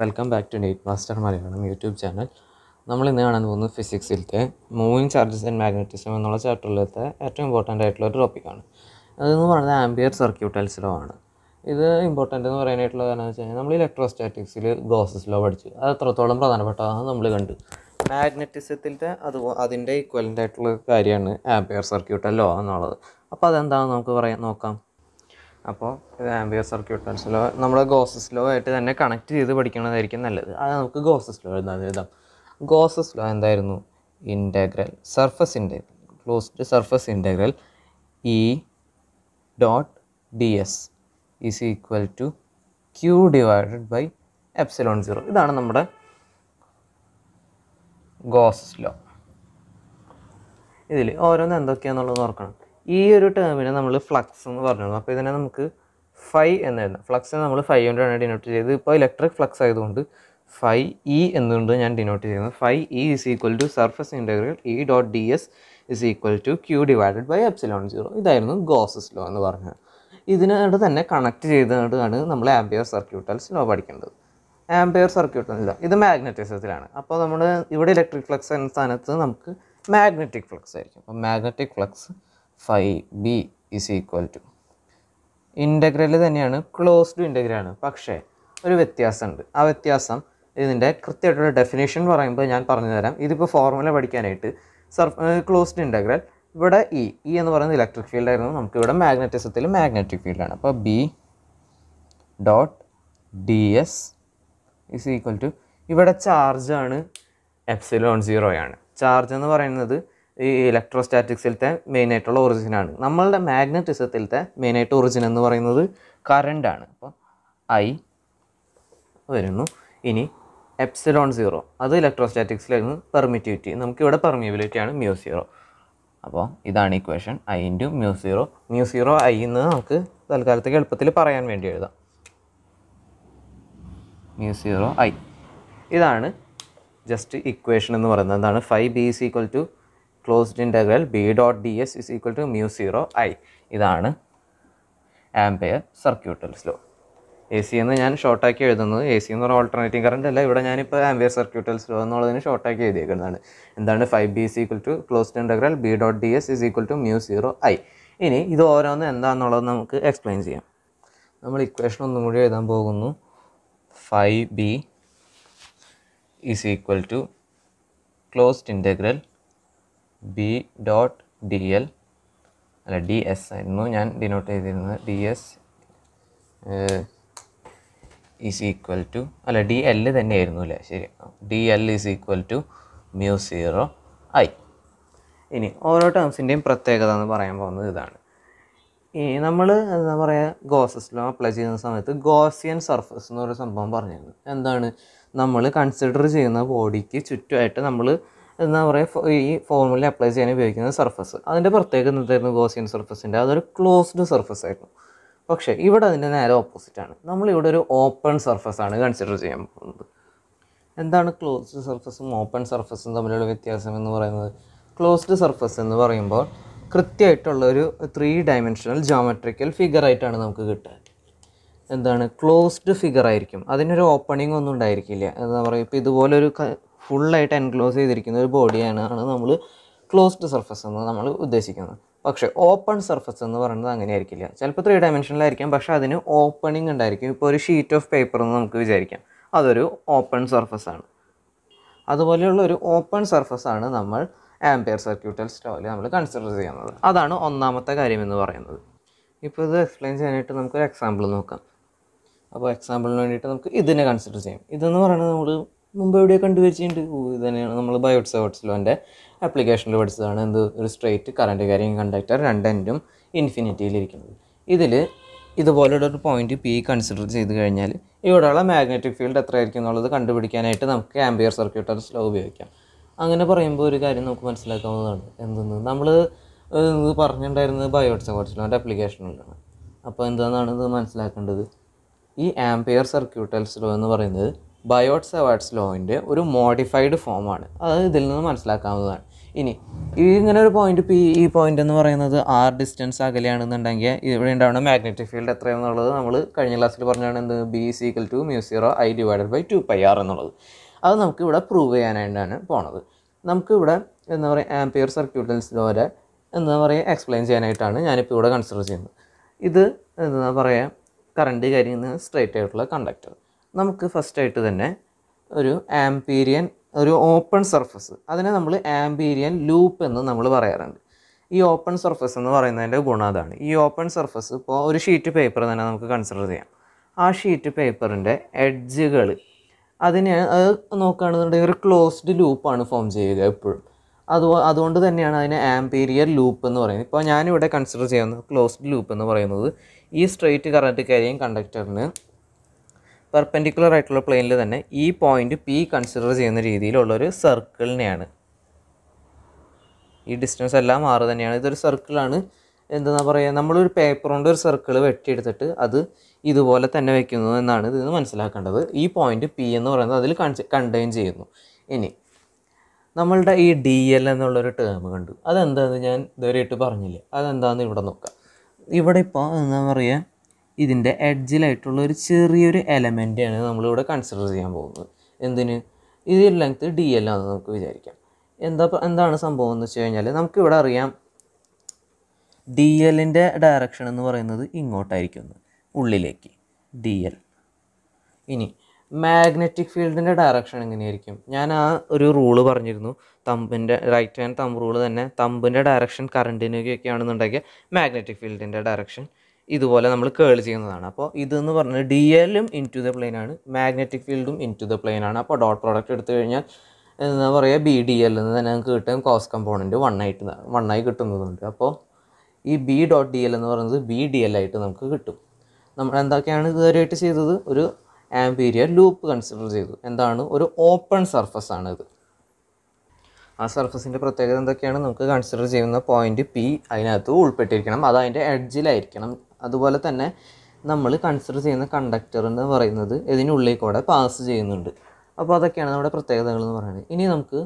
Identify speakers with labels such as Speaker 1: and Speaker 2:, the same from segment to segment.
Speaker 1: welcome back to Knight master Malayalam YouTube channel നമ്മൾ ഇന്ന് കാണാൻ പോകുന്നത് ഫിസിക്സിലത്തെ മൂവിങ് ചാർജസ് ആൻഡ് മാഗ്നറ്റിസം എന്നുള്ള ചാപ്റ്ററിലത്തെ ഏറ്റവും ഇമ്പോർട്ടൻ്റ് ആയിട്ടുള്ള ഒരു ടോപ്പിക്കാണ് അതെന്ന് പറയുന്നത് ആംബിയർ സർക്യൂട്ട് ലോ ആണ് ഇത് ഇമ്പോർട്ടൻ്റ് എന്ന് പറയാനായിട്ടുള്ള കാരണം വെച്ച് കഴിഞ്ഞാൽ നമ്മൾ ഇലക്ട്രോസ്റ്റാറ്റിക്സിൽ ഗോസസ് ലോ പഠിച്ചു അത് എത്രത്തോളം പ്രധാനപ്പെട്ടതാണ് നമ്മൾ കണ്ടു മാഗ്നറ്റിസത്തിൻ്റെ അത് അതിൻ്റെ ഈക്വലൻ്റ് ആയിട്ടുള്ള കാര്യമാണ് ആംബിയർ സർക്യൂട്ട് ലോ എന്നുള്ളത് അപ്പോൾ അതെന്താണെന്ന് നമുക്ക് പറയാൻ നോക്കാം അപ്പോൾ ഇത് ആംബിയർ സർക്യൂട്ട് ടെൻസിലോ നമ്മൾ ഗോസസ് ലോ ആയിട്ട് തന്നെ കണക്ട് ചെയ്ത് പഠിക്കുന്നതായിരിക്കും നല്ലത് അത് നമുക്ക് ഗോസസ് ലോ എഴുതാൻ എഴുതാം ഗോസസ് ലോ എന്തായിരുന്നു integral surface integral closed surface integral E dot D S is equal to Q divided by epsilon zero ഇതാണ് നമ്മുടെ ഗോസസ് ലോ ഇതിൽ ഓരോന്ന് എന്തൊക്കെയാണെന്നുള്ളത് ഓർക്കണം ഈ ഒരു ടേമിനെ നമ്മൾ ഫ്ലക്സ് എന്ന് പറഞ്ഞോളൂ അപ്പോൾ ഇതിനെ നമുക്ക് ഫൈ എന്ന് എഴുതാം ഫ്ലക്സിനെ നമ്മൾ ഫൈ കൊണ്ടാണ് ഡിനോട്ട് ചെയ്തത് ഇപ്പോൾ ഇലക്ട്രിക് ഫ്ലക്സ് ആയതുകൊണ്ട് ഫൈ ഇ e എന്നുകൊണ്ട് ഞാൻ ഡിനോട്ട് ചെയ്യുന്നത് phi E is equal to surface integral E dot D S is equal to Q divided by epsilon zero ഇതായിരുന്നു ഗോസസ് ലോ എന്ന് പറഞ്ഞത് ഇതിനോട് തന്നെ കണക്ട് ചെയ്തുകൊണ്ടാണ് നമ്മൾ ആംബിയർ സർക്യൂട്ടൽസ് ലോ പഠിക്കേണ്ടത് ആംബിയർ സർക്യൂട്ട് അല്ല ഇത് മാഗ്നറ്റിസത്തിലാണ് അപ്പോൾ നമ്മൾ ഇവിടെ ഇലക്ട്രിക് ഫ്ലക്സ് എന്ന സ്ഥാനത്ത് നമുക്ക് മാഗ്നറ്റിക് ഫ്ലക്സ് ആയിരിക്കും അപ്പോൾ magnetic flux phi B is equal to integral തന്നെയാണ് ക്ലോസ്ഡ് ഇൻ്റഗ്രലാണ് പക്ഷേ ഒരു വ്യത്യാസമുണ്ട് ആ വ്യത്യാസം ഇതിൻ്റെ കൃത്യമായിട്ടുള്ള ഡെഫിനേഷൻ പറയുമ്പോൾ ഞാൻ പറഞ്ഞു തരാം ഇതിപ്പോൾ ഫോർമുല പഠിക്കാനായിട്ട് സർഫ് ക്ലോസ്ഡ് ഇൻ്റഗ്രൽ ഇവിടെ ഇ e, ഇ e എന്ന് പറയുന്നത് ഇലക്ട്രിക് ഫീൽഡ് ആയിരുന്നു നമുക്ക് ഇവിടെ മാഗ്നറ്റിസത്തിൽ മാഗ്നറ്റിക് ഫീൽഡാണ് അപ്പോൾ B dot D S is equal to ഇവിടെ ചാർജാണ് എപ്സിലോൺ സീറോയാണ് ചാർജ് എന്ന് പറയുന്നത് ഈ ഇലക്ട്രോസ്റ്റാറ്റിക്സിലത്തെ മെയിനായിട്ടുള്ള ഒറിജിനാണ് നമ്മളുടെ മാഗ്നറ്റിസത്തിലത്തെ മെയിനായിട്ട് ഒറിജിൻ എന്ന് പറയുന്നത് കറണ്ടാണ് അപ്പോൾ ഐ വരുന്നു ഇനി എപ്സിലോൺ സീറോ അത് ഇലക്ട്രോസ്റ്റാറ്റിക്സിലായിരുന്നു പെർമിറ്റിവിറ്റി നമുക്കിവിടെ പെർമിയബിലിറ്റിയാണ് മ്യൂ സീറോ അപ്പോൾ ഇതാണ് equation I into mu zero mu zero I എന്ന് നമുക്ക് തൽക്കാലത്തേക്ക് എളുപ്പത്തിൽ പറയാൻ വേണ്ടി എഴുതാം മ്യൂ സീറോ ഐ ഇതാണ് ജസ്റ്റ് ഇക്വേഷൻ എന്ന് പറയുന്നത് എന്താണ് five B is equal to closed integral B dot D S is equal to mu zero I ഇതാണ് ampere circuital slow A C എന്ന് ഞാൻ ഷോർട്ടാക്കി എഴുതുന്നത് എ സി എന്ന് പറഞ്ഞാൽ ഓൾട്ടർനേറ്റിംഗ് കറണ്ട് അല്ല ഇവിടെ ഞാനിപ്പോൾ ആംബിയർ സർക്യൂട്ടൽ സ്ലോ എന്നുള്ളതിന് ഷോർട്ടാക്കി എഴുതിയേക്കുന്നതാണ് എന്താണ് five B is equal to closed integral B dot D S is equal to mu zero I ഇനി ഇത് ഓരോന്ന് എന്താണെന്നുള്ളത് നമുക്ക് എക്സ്പ്ലെയിൻ ചെയ്യാം നമ്മൾ ഇക്വേഷൻ ഒന്നും കൂടി എഴുതാൻ പോകുന്നു five B is equal to closed integral B dot D L അല്ല ഡി എസ് ആയിരുന്നു ഞാൻ ഡിനോട്ട് ചെയ്തിരുന്നത് D S is equal to അല്ല ഡി എൽ തന്നെയായിരുന്നു അല്ലേ ശരി D L is equal to mu zero I ഇനി ഓരോ ടേംസിൻ്റെയും പ്രത്യേകത എന്ന് പറയാൻ പോകുന്നത് ഇതാണ് ഈ നമ്മൾ എന്താ പറയുക ഗോസസ് ലോ അപ്ലൈ ചെയ്യുന്ന സമയത്ത് ഗോസിയൻ സർഫസ് എന്നൊരു സംഭവം പറഞ്ഞിരുന്നു എന്താണ് നമ്മൾ കൺസിഡർ ചെയ്യുന്ന ബോഡിക്ക് ചുറ്റുമായിട്ട് നമ്മൾ എന്താ പറയുക ഈ ഫോർമുല അപ്ലൈ ചെയ്യാൻ ഉപയോഗിക്കുന്ന സർഫസ് അതിൻ്റെ പ്രത്യേകത എന്തായിരുന്നു ഗോസിയൻ സർഫസിൻ്റെ അതൊരു ക്ലോസ്ഡ് സർഫസ് ആയിരുന്നു പക്ഷേ ഇവിടെ അതിൻ്റെ നേരെ ഓപ്പോസിറ്റാണ് നമ്മളിവിടെ ഒരു ഓപ്പൺ സർഫസാണ് കൺസിഡർ ചെയ്യാൻ പോകുന്നത് എന്താണ് ക്ലോസ്ഡ് സർഫസും ഓപ്പൺ സർഫസും തമ്മിലുള്ള വ്യത്യാസം എന്ന് പറയുന്നത് ക്ലോസ്ഡ് സർഫസ് എന്ന് പറയുമ്പോൾ കൃത്യമായിട്ടുള്ള ഒരു ത്രീ ഡയമെൻഷണൽ ജോമെട്രിക്കൽ ഫിഗർ ആയിട്ടാണ് നമുക്ക് കിട്ടുക എന്താണ് ക്ലോസ്ഡ് ഫിഗർ ആയിരിക്കും അതിനൊരു ഓപ്പണിംഗ് ഒന്നും ഉണ്ടായിരിക്കില്ല എന്താ പറയുക ഇപ്പോൾ ഇതുപോലൊരു ഫുള്ളായിട്ട് എൻക്ലോസ് ചെയ്തിരിക്കുന്ന ഒരു ബോഡിയാണ് ആണ് നമ്മൾ ക്ലോസ്ഡ് സർഫസ് എന്ന് നമ്മൾ ഉദ്ദേശിക്കുന്നത് പക്ഷേ ഓപ്പൺ സർഫസ് എന്ന് പറയുന്നത് അങ്ങനെ ആയിരിക്കില്ല ചിലപ്പോൾ ത്രീ ഡയമെൻഷനിലായിരിക്കാം പക്ഷേ അതിന് ഓപ്പണിംഗ് ഉണ്ടായിരിക്കും ഇപ്പോൾ ഒരു ഷീറ്റ് ഓഫ് പേപ്പർ എന്ന് നമുക്ക് വിചാരിക്കാം അതൊരു ഓപ്പൺ സർഫസ് ആണ് അതുപോലെയുള്ള ഒരു ഓപ്പൺ സർഫസ് ആണ് നമ്മൾ ആംപെയർ സർക്യൂട്ടൽ സ്റ്റോയിൽ നമ്മൾ കൺസിഡർ ചെയ്യുന്നത് അതാണ് ഒന്നാമത്തെ കാര്യം എന്ന് പറയുന്നത് ഇപ്പോൾ ഇത് എക്സ്പ്ലെയിൻ ചെയ്യാനായിട്ട് നമുക്കൊരു എക്സാമ്പിൾ നോക്കാം അപ്പോൾ എക്സാമ്പിളിന് വേണ്ടിയിട്ട് നമുക്ക് ഇതിനെ കൺസിഡർ ചെയ്യാം ഇതെന്ന് പറയുന്നത് നമ്മൾ മുമ്പ് എവിടെയോ കണ്ടു വെച്ചിട്ടുണ്ട് ഇത് തന്നെയാണ് നമ്മൾ ബയോട്സ് ഹോട്ട്സ്ലോൻ്റെ ആപ്ലിക്കേഷനിൽ പഠിച്ചതാണ് എന്ത് ഒരു സ്ട്രേറ്റ് കറണ്ട് കാര്യം കണ്ടക്ടർ രണ്ടെൻഡും ഇൻഫിനിറ്റിയിലിരിക്കുന്നത് ഇതിൽ ഇതുപോലുള്ള ഒരു പോയിന്റ് പി കൺസിഡർ ചെയ്ത് കഴിഞ്ഞാൽ ഇവിടെയുള്ള മാഗ്നറ്റിക് ഫീൽഡ് എത്രയായിരിക്കും എന്നുള്ളത് കണ്ടുപിടിക്കാനായിട്ട് നമുക്ക് ആംബിയർ സർക്യൂട്ടർ സ്ലോ ഉപയോഗിക്കാം അങ്ങനെ പറയുമ്പോൾ ഒരു കാര്യം നമുക്ക് മനസ്സിലാക്കാവുന്നതാണ് എന്തെന്ന് നമ്മൾ പറഞ്ഞിട്ടുണ്ടായിരുന്നത് ബയോട്സ് ഹോട്ട്സ്ലോൻ്റെ ആപ്ലിക്കേഷനിലാണ് അപ്പോൾ എന്താണെന്നാണ് ഇത് മനസ്സിലാക്കേണ്ടത് ഈ ആംപിയർ സർക്യൂട്ടൽ സ്ലോ എന്ന് പറയുന്നത് ബയോട്ട് സവാർട്സ് ലോയിൻ്റെ ഒരു മോഡിഫൈഡ് ഫോമാണ് അത് ഇതിൽ നിന്ന് മനസ്സിലാക്കാവുന്നതാണ് ഇനി ഈ ഇങ്ങനെ ഒരു പോയിന്റ് പി ഈ പോയിന്റ് എന്ന് പറയുന്നത് ആർ ഡിസ്റ്റൻസ് അകലെയാണെന്നുണ്ടെങ്കിൽ ഇവിടെ ഉണ്ടാവുന്ന മാഗ്നറ്റിക് ഫീൽഡ് എത്രയാണെന്നുള്ളത് നമ്മൾ കഴിഞ്ഞ ക്ലാസ്സിൽ പറഞ്ഞാണ് എന്ത് B is equal to mu zero I divided by two pi R എന്നുള്ളത് അത് നമുക്ക് ഇവിടെ പ്രൂവ് ചെയ്യാനായിട്ടാണ് പോണത് നമുക്കിവിടെ എന്താ പറയുക ആംപിയർ സർക്യൂട്ടൻസ് പോലെ എന്താ പറയുക എക്സ്പ്ലെയിൻ ചെയ്യാനായിട്ടാണ് ഞാനിപ്പോൾ ഇവിടെ കൺസിഡർ ചെയ്യുന്നത് ഇത് എന്താ പറയുക കറണ്ട് കരിയുന്ന സ്ട്രൈറ്റ് ആയിട്ടുള്ള കണ്ടക്ടർ നമുക്ക് ഫസ്റ്റായിട്ട് തന്നെ ഒരു ആംപീരിയൻ ഒരു ഓപ്പൺ സർഫസ് അതിനെ നമ്മൾ ആംപീരിയൻ ലൂപ്പ് എന്ന് നമ്മൾ പറയാറുണ്ട് ഈ ഓപ്പൺ സർഫസ് എന്ന് പറയുന്നതിൻ്റെ ഗുണം അതാണ് ഈ ഓപ്പൺ സർഫസ് ഇപ്പോൾ ഒരു ഷീറ്റ് പേപ്പർ തന്നെ നമുക്ക് കൺസിഡർ ചെയ്യാം ആ ഷീറ്റ് പേപ്പറിൻ്റെ എഡ്ജുകൾ അതിനെ അത് നോക്കുകയാണെന്നുണ്ടെങ്കിൽ ഒരു ക്ലോസ്ഡ് ലൂപ്പാണ് ഫോം ചെയ്യുക എപ്പോഴും അത് അതുകൊണ്ട് തന്നെയാണ് അതിനെ ആംപീരിയർ ലൂപ്പ് എന്ന് പറയുന്നത് ഇപ്പോൾ ഞാനിവിടെ കൺസിഡർ ചെയ്യുന്ന ക്ലോസ്ഡ് ലൂപ്പ് എന്ന് പറയുന്നത് ഈ സ്ട്രെയിറ്റ് കറണ്ട് കാര്യം കണ്ടക്ടറിന് പെർപെൻഡിക്കുലർ ആയിട്ടുള്ള പ്ലെയിനിൽ തന്നെ ഈ പോയിൻ്റ് പി കൺസിഡർ ചെയ്യുന്ന രീതിയിലുള്ളൊരു സർക്കിളിനെയാണ് ഈ ഡിസ്റ്റൻസ് എല്ലാം ആറ് തന്നെയാണ് ഇതൊരു സർക്കിളാണ് എന്താ പറയുക നമ്മളൊരു പേപ്പർ കൊണ്ട് ഒരു സർക്കിൾ വെട്ടിയെടുത്തിട്ട് അത് ഇതുപോലെ തന്നെ വെക്കുന്നു എന്നാണ് ഇതിൽ മനസ്സിലാക്കേണ്ടത് ഈ പോയിൻ്റ് പി എന്ന് പറയുന്നത് അതിൽ കണ്ടെയ്ൻ ചെയ്യുന്നു ഇനി നമ്മളുടെ ഈ ഡി എൽ എന്നുള്ളൊരു ടേം കണ്ടു അതെന്താണെന്ന് ഞാൻ ഇതുവരെയായിട്ട് പറഞ്ഞില്ല അതെന്താണെന്ന് ഇവിടെ നോക്കാം ഇവിടെ ഇപ്പോൾ എന്താ പറയുക ഇതിൻ്റെ എഡ്ജിലായിട്ടുള്ള ഒരു ചെറിയൊരു എലമെൻറ്റാണ് നമ്മളിവിടെ കൺസിഡർ ചെയ്യാൻ പോകുന്നത് എന്തിന് ഇത് ലെങ്ത്ത് ഡി എൽ ആണെന്ന് നമുക്ക് വിചാരിക്കാം എന്താ എന്താണ് സംഭവം എന്ന് വെച്ച് കഴിഞ്ഞാൽ നമുക്കിവിടെ അറിയാം ഡി എല്ലിൻ്റെ ഡയറക്ഷൻ എന്ന് പറയുന്നത് ഇങ്ങോട്ടായിരിക്കും ഉള്ളിലേക്ക് ഡി എൽ ഇനി മാഗ്നറ്റിക് ഫീൽഡിൻ്റെ ഡയറക്ഷൻ എങ്ങനെയായിരിക്കും ഞാൻ ആ ഒരു റൂള് പറഞ്ഞിരുന്നു തമ്പിൻ്റെ റൈറ്റ് ഹാൻഡ് തമ്പ് റൂള് തന്നെ തമ്പിൻ്റെ ഡയറക്ഷൻ കറണ്ടിനൊക്കെ ആണെന്നുണ്ടെങ്കിൽ മാഗ്നറ്റിക് ഫീൽഡിൻ്റെ ഡയറക്ഷൻ ഇതുപോലെ നമ്മൾ കേൾ ചെയ്യുന്നതാണ് അപ്പോൾ ഇതെന്ന് പറഞ്ഞാൽ ഡി എല്ലും ഇൻ ടു ദ പ്ലെയിൻ ആണ് മാഗ്നറ്റിക് ഫീൽഡും ഇൻ ടു ദ പ്ലെയിൻ ആണ് അപ്പോൾ ഡോട്ട് പ്രോഡക്റ്റ് എടുത്തു കഴിഞ്ഞാൽ എന്താ പറയുക ബി ഡി എൽ എന്ന് തന്നെ നമുക്ക് കിട്ടും കോസ് കമ്പോണൻറ്റ് വൺ ആയി കിട്ടുന്നതുണ്ട് അപ്പോൾ ഈ ബി ഡോട്ട് ഡി എൽ എന്ന് പറയുന്നത് ബി ഡി എൽ ആയിട്ട് നമുക്ക് കിട്ടും നമ്മൾ എന്തൊക്കെയാണ് ഇതുവരെയായിട്ട് ചെയ്തത് ഒരു ആംപീരിയ ലൂപ്പ് കൺസിഡർ ചെയ്തു എന്താണ് ഒരു ഓപ്പൺ സർഫസ് ആണ് ഇത് ആ സർഫസിൻ്റെ പ്രത്യേകത എന്തൊക്കെയാണ് നമുക്ക് കൺസിഡർ ചെയ്യുന്ന പോയിന്റ് പി അതിനകത്ത് ഉൾപ്പെട്ടിരിക്കണം അത് അതിൻ്റെ എഡ്ജിലായിരിക്കണം അതുപോലെ തന്നെ നമ്മൾ കൺസിഡർ ചെയ്യുന്ന കണ്ടക്ടർ എന്ന് പറയുന്നത് ഇതിനുള്ളിൽ കൂടെ പാസ് ചെയ്യുന്നുണ്ട് അപ്പോൾ അതൊക്കെയാണ് നമ്മുടെ പ്രത്യേകതകൾ എന്ന് പറയുന്നത് ഇനി നമുക്ക്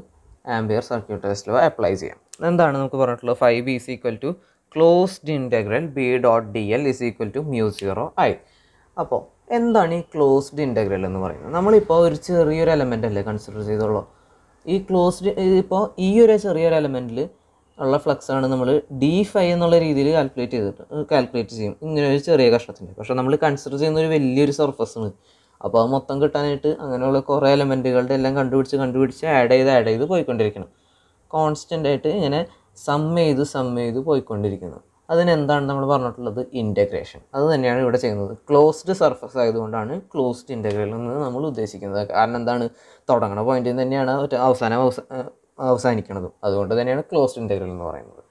Speaker 1: ആംബിയർ സർക്യൂട്ട് ടെസ്റ്റിലോ അപ്ലൈ ചെയ്യാം എന്താണ് നമുക്ക് പറഞ്ഞിട്ടുള്ളത് five B is equal to closed integral B dot D L is equal to mu zero I അപ്പോൾ എന്താണ് ഈ ക്ലോസ്ഡ് ഇൻറ്റഗ്രൽ എന്ന് പറയുന്നത് നമ്മളിപ്പോൾ ഒരു ചെറിയൊരു എലമെൻ്റ് അല്ലേ കൺസിഡർ ചെയ്തോളൂ ഈ ക്ലോസ്ഡ് ഇപ്പോൾ ഈ ഒരു ചെറിയൊരു എലമെൻറ്റിൽ ഉള്ള ആണ് നമ്മൾ ഡി ഫൈ എന്നുള്ള രീതിയിൽ കാൽക്കുലേറ്റ് ചെയ്തിട്ട് കാൽക്കുലേറ്റ് ചെയ്യും ഇങ്ങനെ ഒരു ചെറിയ കഷ്ണത്തിന് പക്ഷേ നമ്മൾ കൺസിഡർ ചെയ്യുന്ന ഒരു വലിയൊരു സർഫസാണ് അപ്പോൾ അത് മൊത്തം കിട്ടാനായിട്ട് അങ്ങനെയുള്ള കുറേ എലമെൻറ്റുകളുടെ എല്ലാം കണ്ടുപിടിച്ച് കണ്ടുപിടിച്ച് ആഡ് ചെയ്ത് ആഡ് ചെയ്ത് പോയിക്കൊണ്ടിരിക്കണം കോൺസ്റ്റൻ്റ് ആയിട്ട് ഇങ്ങനെ സം ചെയ്ത് സം ചെയ്ത് പോയിക്കൊണ്ടിരിക്കുന്നു അതിനെന്താണ് നമ്മൾ പറഞ്ഞിട്ടുള്ളത് ഇൻറ്റഗ്രേഷൻ അത് തന്നെയാണ് ഇവിടെ ചെയ്യുന്നത് ക്ലോസ്ഡ് സർഫസ് ആയതുകൊണ്ടാണ് ക്ലോസ്ഡ് ഇൻറ്റഗ്രേഷൻ എന്ന് നമ്മൾ ഉദ്ദേശിക്കുന്നത് കാരണം എന്താണ് തുടങ്ങണ പോയിൻ്റിൽ തന്നെയാണ് അവസാനം അവസാനിക്കണതും അതുകൊണ്ട് തന്നെയാണ് ക്ലോസ്ഡ് ഇൻ്റഗ്രൽ എന്ന് പറയുന്നത്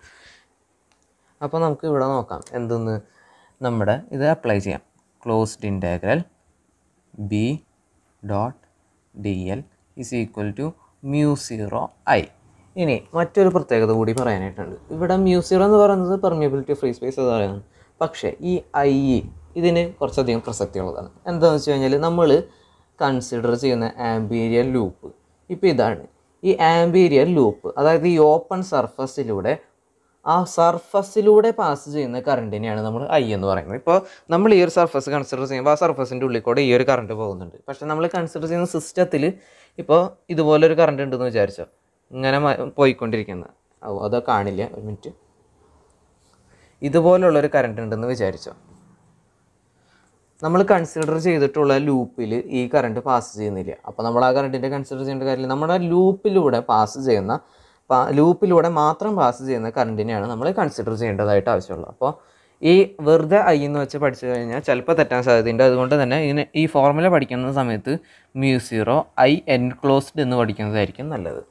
Speaker 1: അപ്പോൾ നമുക്ക് ഇവിടെ നോക്കാം എന്തെന്ന് നമ്മുടെ ഇത് അപ്ലൈ ചെയ്യാം closed integral B dot D L is equal to mu zero I ഇനി മറ്റൊരു പ്രത്യേകത കൂടി പറയാനായിട്ടുണ്ട് ഇവിടെ മ്യൂ സീറോ എന്ന് പറയുന്നത് പെർമിയബിലിറ്റി ഫ്രീ സ്പേസ് എന്ന് പറയുന്നത് പക്ഷേ ഈ ഐ ഇ e ഇതിന് കുറച്ചധികം പ്രസക്തിയുള്ളതാണ് എന്താണെന്ന് വെച്ച് കഴിഞ്ഞാൽ നമ്മൾ കൺസിഡർ ചെയ്യുന്ന ആംബീരിയൽ ലൂപ്പ് ഇപ്പോൾ ഇതാണ് ഈ ആംബീരിയൽ ലൂപ്പ് അതായത് ഈ ഓപ്പൺ സർഫസിലൂടെ ആ സർഫസിലൂടെ പാസ് ചെയ്യുന്ന കറണ്ടിനെയാണ് നമ്മൾ ഐ എന്ന് പറയുന്നത് ഇപ്പോൾ നമ്മൾ ഈ ഒരു സർഫസ് കൺസിഡർ ചെയ്യുമ്പോൾ ആ സർഫസിൻ്റെ ഉള്ളിൽ കൂടെ ഈ ഒരു കറണ്ട് പോകുന്നുണ്ട് പക്ഷേ നമ്മൾ കൺസിഡർ ചെയ്യുന്ന സിസ്റ്റത്തിൽ ഇപ്പോൾ ഇതുപോലൊരു കറണ്ട് ഉണ്ടെന്ന് വിചാരിച്ചോ ഇങ്ങനെ പോയിക്കൊണ്ടിരിക്കുന്ന ഓ അത് കാണില്ല ഒരു മിനിറ്റ് ഇതുപോലുള്ളൊരു കറണ്ട് ഉണ്ടെന്ന് വിചാരിച്ചോ നമ്മൾ കൺസിഡർ ചെയ്തിട്ടുള്ള ലൂപ്പിൽ ഈ കറണ്ട് പാസ് ചെയ്യുന്നില്ല അപ്പോൾ നമ്മൾ ആ കറണ്ടിൻ്റെ കൺസിഡർ ചെയ്യേണ്ട കാര്യമില്ല നമ്മുടെ ലൂപ്പിലൂടെ പാസ് ചെയ്യുന്ന ലൂപ്പിലൂടെ മാത്രം പാസ് ചെയ്യുന്ന കറണ്ടിനെയാണ് നമ്മൾ കൺസിഡർ ചെയ്യേണ്ടതായിട്ട് ആവശ്യമുള്ളത് അപ്പോൾ ഈ വെറുതെ ഐ എന്ന് വെച്ച് പഠിച്ചു കഴിഞ്ഞാൽ ചിലപ്പോൾ തെറ്റാൻ സാധ്യതയുണ്ട് അതുകൊണ്ട് തന്നെ ഇതിന് ഈ ഫോർമുല പഠിക്കുന്ന സമയത്ത് മ്യൂ സീറോ ഐ എൻക്ലോസ്ഡ് എന്ന് പഠിക്കുന്നതായിരിക്കും നല്ലത്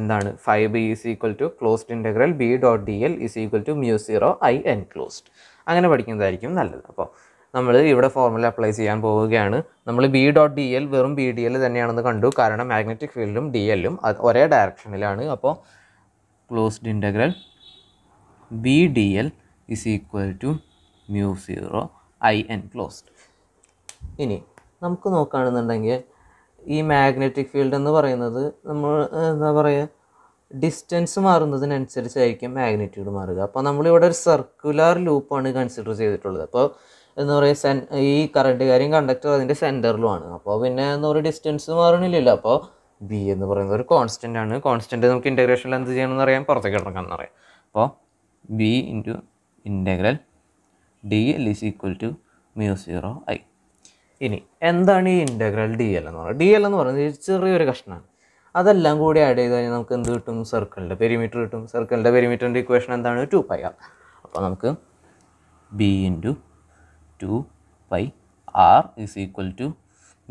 Speaker 1: എന്താണ് five B is equal to closed integral B dot D L is equal to mu zero I enclosed അങ്ങനെ പഠിക്കുന്നതായിരിക്കും നല്ലത് അപ്പോൾ നമ്മൾ ഇവിടെ ഫോർമുല അപ്ലൈ ചെയ്യാൻ പോവുകയാണ് നമ്മൾ ബി ഡോട്ട് ഡി എൽ വെറും ബി ഡി എൽ തന്നെയാണെന്ന് കണ്ടു കാരണം മാഗ്നറ്റിക് ഫീൽഡും ഡി എല്ലും ഒരേ ഡയറക്ഷനിലാണ് അപ്പോൾ closed integral B D L is equal to mu zero I enclosed ഇനി നമുക്ക് നോക്കുകയാണെന്നുണ്ടെങ്കിൽ ഈ മാഗ്നറ്റിക് ഫീൽഡ് എന്ന് പറയുന്നത് നമ്മൾ എന്താ പറയുക ഡിസ്റ്റൻസ് മാറുന്നതിനനുസരിച്ചായിരിക്കും മാഗ്നിറ്റ്യൂഡ് മാറുക അപ്പോൾ നമ്മളിവിടെ ഒരു സർക്കുലർ ലൂപ്പാണ് കൺസിഡർ ചെയ്തിട്ടുള്ളത് അപ്പോൾ എന്ന് പറയുക സെൻ ഈ കറണ്ട് കാര്യം കണ്ടക്ടർ അതിൻ്റെ സെൻറ്ററിലുമാണ് അപ്പോൾ പിന്നെ എന്ന് പറയുക ഡിസ്റ്റൻസ് മാറണില്ലല്ലോ അപ്പോൾ ബി എന്ന് പറയുന്നത് ഒരു കോൺസ്റ്റൻ്റ് ആണ് കോൺസ്റ്റൻ്റ് നമുക്ക് ഇൻറ്റഗ്രേഷനിൽ എന്ത് ചെയ്യണമെന്ന് അറിയാം പുറത്തേക്ക് ഇറക്കണം എന്നറിയാം അപ്പോൾ B into integral D L is equal to mu zero I ഇനി എന്താണ് ഈ ഇൻറ്റഗ്രൽ ഡി എൽ എന്ന് പറയുന്നത് ഡി എൽ എന്ന് പറയുന്നത് ചെറിയൊരു കഷ്ണമാണ് അതെല്ലാം കൂടി ആഡ് ചെയ്ത് കഴിഞ്ഞാൽ നമുക്ക് എന്ത് കിട്ടും സർക്കിളിൻ്റെ പെരിമീറ്റർ കിട്ടും സർക്കിളിൻ്റെ പെരിമീറ്ററിൻ്റെ ഇക്വേഷൻ എന്താണ് ടു പൈ ആർ അപ്പോൾ നമുക്ക് B into two pi R is equal to